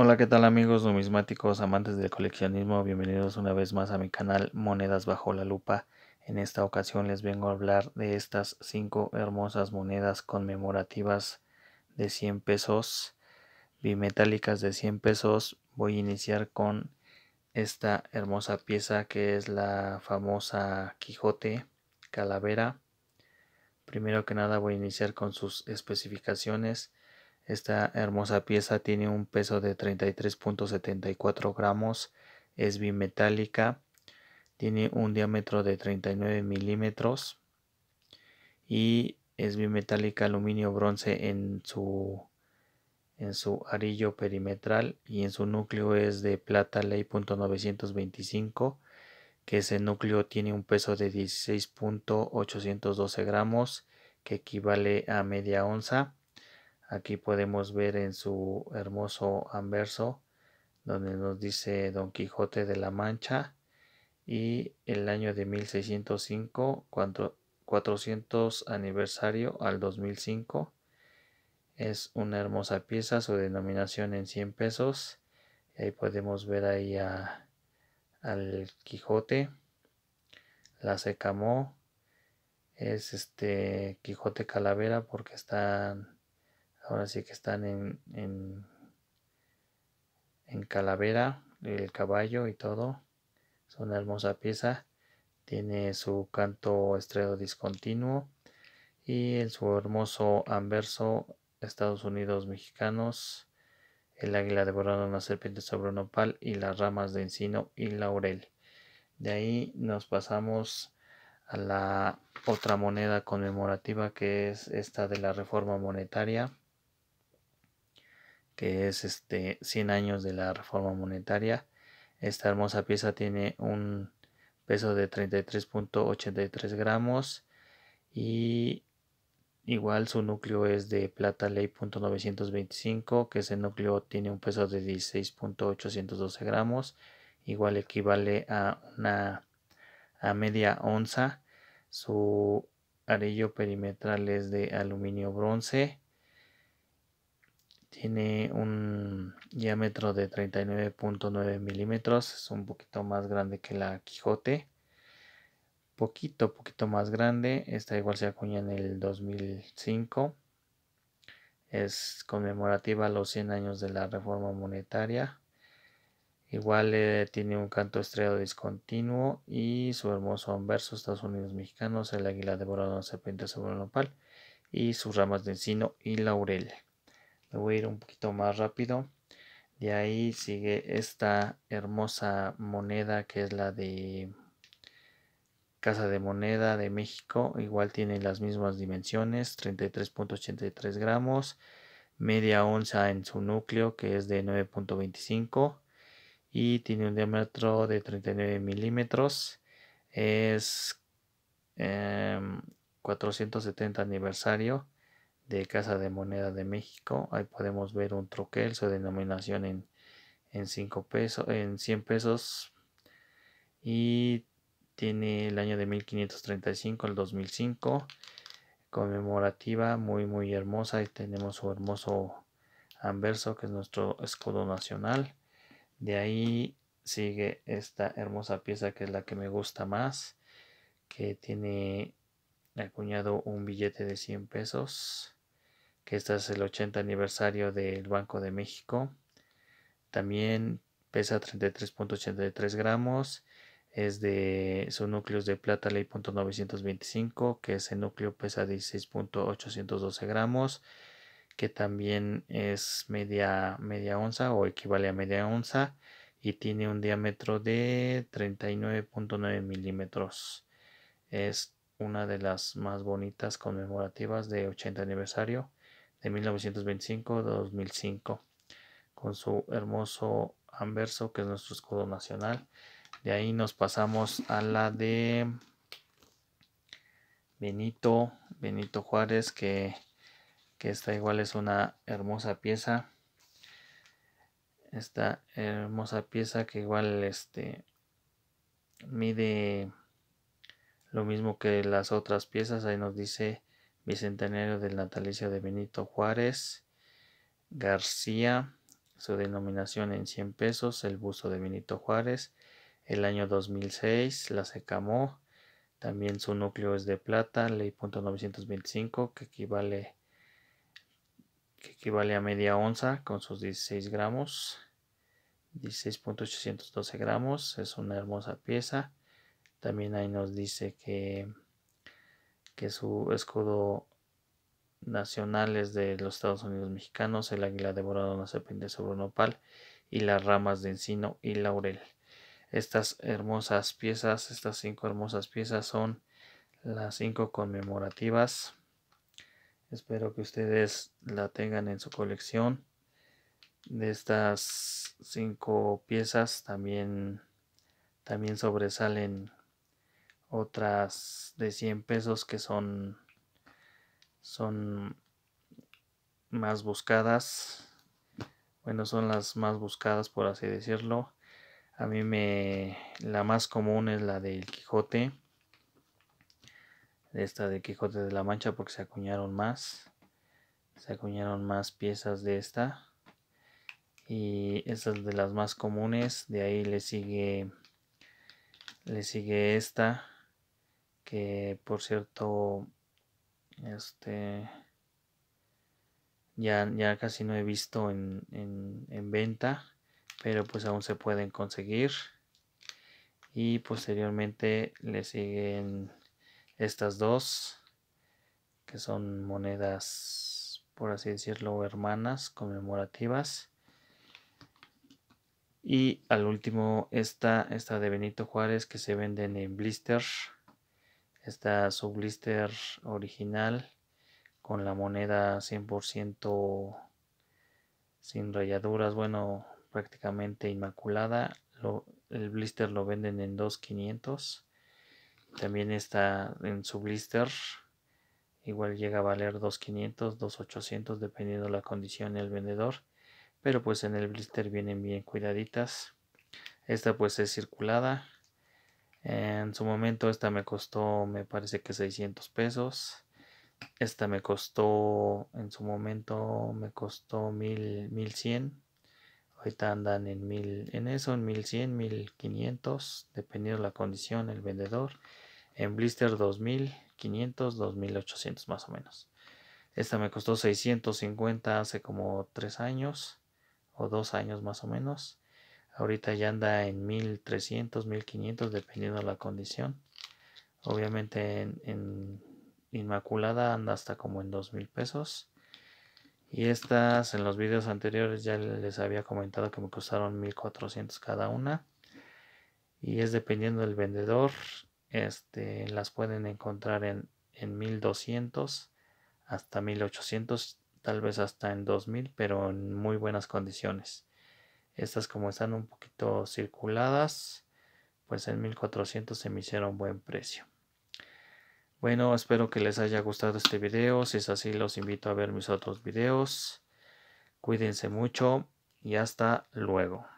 Hola, ¿qué tal amigos numismáticos, amantes del coleccionismo? Bienvenidos una vez más a mi canal Monedas Bajo la Lupa. En esta ocasión les vengo a hablar de estas 5 hermosas monedas conmemorativas de 100 pesos, bimetálicas de 100 pesos. Voy a iniciar con esta hermosa pieza que es la famosa Quijote Calavera. Primero que nada voy a iniciar con sus especificaciones. Esta hermosa pieza tiene un peso de 33.74 gramos, es bimetálica, tiene un diámetro de 39 milímetros y es bimetálica aluminio bronce en su, en su arillo perimetral y en su núcleo es de plata ley .925, que ese núcleo tiene un peso de 16.812 gramos que equivale a media onza Aquí podemos ver en su hermoso anverso donde nos dice Don Quijote de la Mancha y el año de 1605, 400 aniversario al 2005. Es una hermosa pieza, su denominación en 100 pesos. Ahí podemos ver ahí al Quijote. La secamó. Es este Quijote Calavera porque está ahora sí que están en, en, calavera, el caballo y todo. Es una hermosa pieza. Tiene su canto estreo discontinuo y en su hermoso anverso Estados Unidos mexicanos, el águila devorando una serpiente sobre un nopal y las ramas de encino y laurel. De ahí nos pasamos a la otra moneda conmemorativa que es esta de la reforma monetaria que es este 100 años de la reforma monetaria. Esta hermosa pieza tiene un peso de 33.83 gramos y igual su núcleo es de plata ley .925, que ese núcleo tiene un peso de 16.812 gramos, igual equivale a una a media onza. Su arillo perimetral es de aluminio bronce tiene un diámetro de 39.9 milímetros, es un poquito más grande que la Quijote. Poquito, poquito más grande. Esta igual se acuña en el 2005. Es conmemorativa a los 100 años de la reforma monetaria. Igual eh, tiene un canto estrellado discontinuo y su hermoso anverso, Estados Unidos mexicanos, el águila la serpiente sobre un nopal y sus ramas de encino y laurel voy a ir un poquito más rápido de ahí sigue esta hermosa moneda que es la de Casa de Moneda de México. Igual tiene las mismas dimensiones, 33.83 gramos, media onza en su núcleo que es de 9.25 y tiene un diámetro de 39 milímetros. Es 470 em, aniversario de Casa de Moneda de México. Ahí podemos ver un troquel, su denominación en, en, cinco pesos, en 100 pesos. Y tiene el año de 1535 El 2005. Conmemorativa, muy, muy hermosa. Y tenemos su hermoso anverso, que es nuestro escudo nacional. De ahí sigue esta hermosa pieza que es la que me gusta más, que tiene acuñado un billete de 100 pesos que este es el 80 aniversario del Banco de México. También pesa 33.83 gramos. Es de su núcleo de plata ley .925, que ese núcleo pesa 16.812 gramos, que también es media, media onza o equivale a media onza y tiene un diámetro de 39.9 milímetros. Es una de las más bonitas conmemorativas de 80 aniversario de 1925-2005 con su hermoso anverso que es nuestro escudo nacional. De ahí nos pasamos a la de Benito, Benito Juárez, que, que esta igual es una hermosa pieza. Esta hermosa pieza que igual este, mide lo mismo que las otras piezas. Ahí nos dice bicentenario del natalicio de Benito Juárez García, su denominación en 100 pesos, el busto de Benito Juárez, el año 2006, la secamó, también su núcleo es de plata, ley .925, que equivale, que equivale a media onza con sus 16 gramos, 16.812 gramos, es una hermosa pieza. También ahí nos dice que que su escudo nacional es de los Estados Unidos mexicanos, el águila devorada una serpiente sobre un opal y las ramas de encino y laurel. Estas hermosas piezas, estas cinco hermosas piezas son las cinco conmemorativas. Espero que ustedes la tengan en su colección. De estas cinco piezas también, también sobresalen otras de 100 pesos que son, son más buscadas. Bueno, son las más buscadas por así decirlo. A mí me la más común es la del Quijote. Esta de Quijote de la Mancha porque se acuñaron más. Se acuñaron más piezas de esta. Y esta de las más comunes. De ahí le sigue le sigue esta que por cierto, este, ya, ya casi no he visto en, venta, pero pues aún se pueden conseguir. Y posteriormente le siguen estas dos, que son monedas, por así decirlo, hermanas, conmemorativas. Y al último, esta, esta de Benito Juárez que se venden en blister Está su blister original con la moneda 100% sin rayaduras, bueno, prácticamente inmaculada. el blister lo venden en 2500. También está en su blister. Igual llega a valer 2500, 2800 dependiendo la condición del vendedor. Pero pues en el blister vienen bien cuidaditas. Esta pues es circulada. En su momento esta me costó, me parece que 600 pesos. Esta me costó, en su momento me costó 1100. Ahorita andan en en eso, en 1100, 1500, dependiendo la condición, el vendedor. En blister 2500, 2800 más o menos. Esta me costó 650 hace como 3 años o 2 años más o menos. Ahorita ya anda en 1300, 1500 dependiendo de la condición. Obviamente en, Inmaculada anda hasta como en 2000 pesos. Y estas en los videos anteriores ya les había comentado que me costaron 1400 cada una. Y es dependiendo del vendedor. Este, las pueden encontrar en, en 1200 hasta 1800, tal vez hasta en 2000, pero en muy buenas condiciones. Estas como están un poquito circuladas, pues en 1400 se me hicieron buen precio. Bueno, espero que les haya gustado este video. Si es así, los invito a ver mis otros videos. Cuídense mucho y hasta luego.